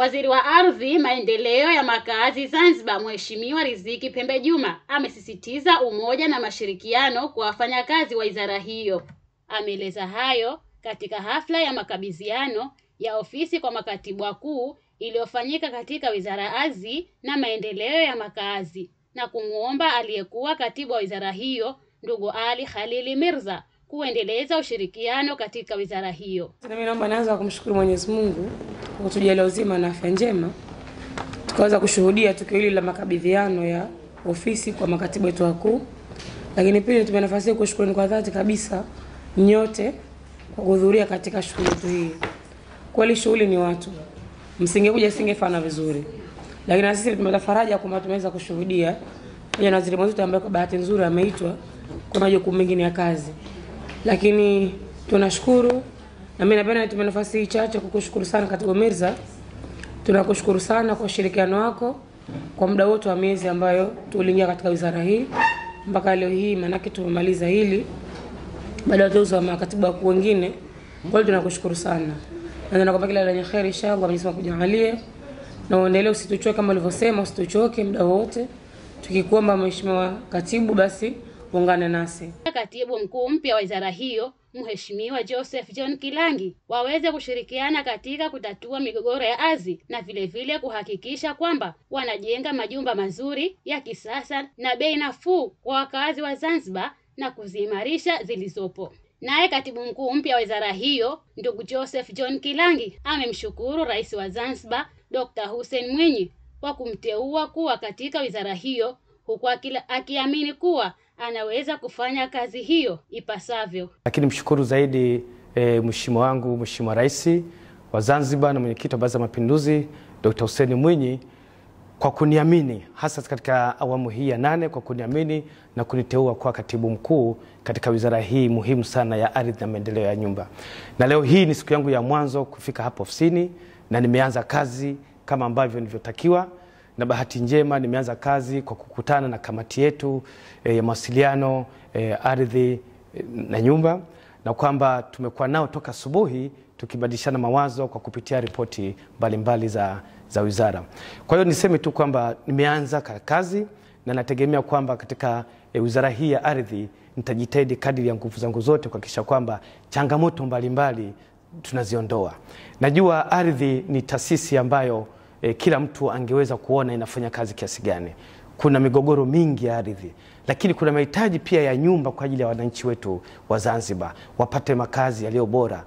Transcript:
Waziri wa Ardhi, Maendeleo ya Makazi Zanzibar, Mheshimiwa Riziki Pembe Juma amesisitiza umoja na mashirikiano kwa wafanyakazi wa wizara hiyo. Ameeleza hayo katika hafla ya makabidhiano ya ofisi kwa makatibu wakuu iliyofanyika katika Wizara ya Ardhi na Maendeleo ya Makazi na kumwomba aliyekuwa katibu wa wizara hiyo ndugu Ali Khalili Mirza kuendeleza ushirikiano katika wizara hiyo. Mimi naomba naanza kumshukuru Mwenyezi Mungu kwa kutujalia uzima na afya njema, tukaweza kushuhudia tukio hili la makabidhiano ya ofisi kwa makatibu wetu wakuu, lakini pili nitumia nafasi hii kushukuruni kwa dhati kabisa nyote kwa kuhudhuria katika shughuli yetu hii. Kweli shughuli ni watu, msingekuja isingefana vizuri, lakini na sisi tumepata faraja kwamba tumeweza kushuhudia pia na waziri mwenzetu ambaye kwa bahati nzuri ameitwa kwa majukumu mengine ya kazi lakini tunashukuru na mimi napenda nitumie nafasi hii chache kukushukuru sana Katibu Mirza, tunakushukuru sana kwa ushirikiano wako kwa muda wote wa miezi ambayo tuliingia katika wizara hii mpaka leo hii, maanake tumemaliza hili baada ya uteuzi wa makatibu wakuu wengine. Kwa hiyo tunakushukuru sana na nakupa kila lenye kheri, inshallah Mwenyezi Mungu na uendelee, usituchoke kama ulivyosema, usituchoke muda wote, tukikuomba Mheshimiwa Katibu basi Ungane nasi katibu mkuu mpya wa wizara hiyo Mheshimiwa Joseph John Kilangi waweze kushirikiana katika kutatua migogoro ya ardhi na vile vile kuhakikisha kwamba wanajenga majumba mazuri ya kisasa na bei nafuu kwa wakazi wa Zanzibar na kuziimarisha zilizopo. Naye katibu mkuu mpya wa wizara hiyo ndugu Joseph John Kilangi amemshukuru Rais wa Zanzibar Dr. Hussein Mwinyi kwa kumteua kuwa katika wizara hiyo huku akiamini kuwa anaweza kufanya kazi hiyo ipasavyo. Lakini mshukuru zaidi e, mheshimiwa wangu Mheshimiwa Rais wa Zanzibar na mwenyekiti wa Baraza la Mapinduzi Dr. Hussein Mwinyi kwa kuniamini hasa katika awamu hii ya nane, kwa kuniamini na kuniteua kuwa katibu mkuu katika wizara hii muhimu sana ya ardhi na maendeleo ya nyumba. Na leo hii ni siku yangu ya mwanzo kufika hapa ofisini na nimeanza kazi kama ambavyo nilivyotakiwa na bahati njema nimeanza kazi kwa kukutana na kamati yetu e, ya mawasiliano e, ardhi e, na nyumba na kwamba tumekuwa nao toka asubuhi tukibadilishana mawazo kwa kupitia ripoti mbalimbali za, za wizara. Kwa hiyo niseme tu kwamba nimeanza kazi na nategemea kwamba katika e, wizara hii ya ardhi nitajitahidi kadiri ya nguvu zangu zote kuhakikisha kwamba changamoto mbalimbali mbali, tunaziondoa. Najua ardhi ni taasisi ambayo eh, kila mtu angeweza kuona inafanya kazi kiasi gani. Kuna migogoro mingi ya ardhi, lakini kuna mahitaji pia ya nyumba kwa ajili ya wananchi wetu wa Zanzibar wapate makazi yaliyo bora.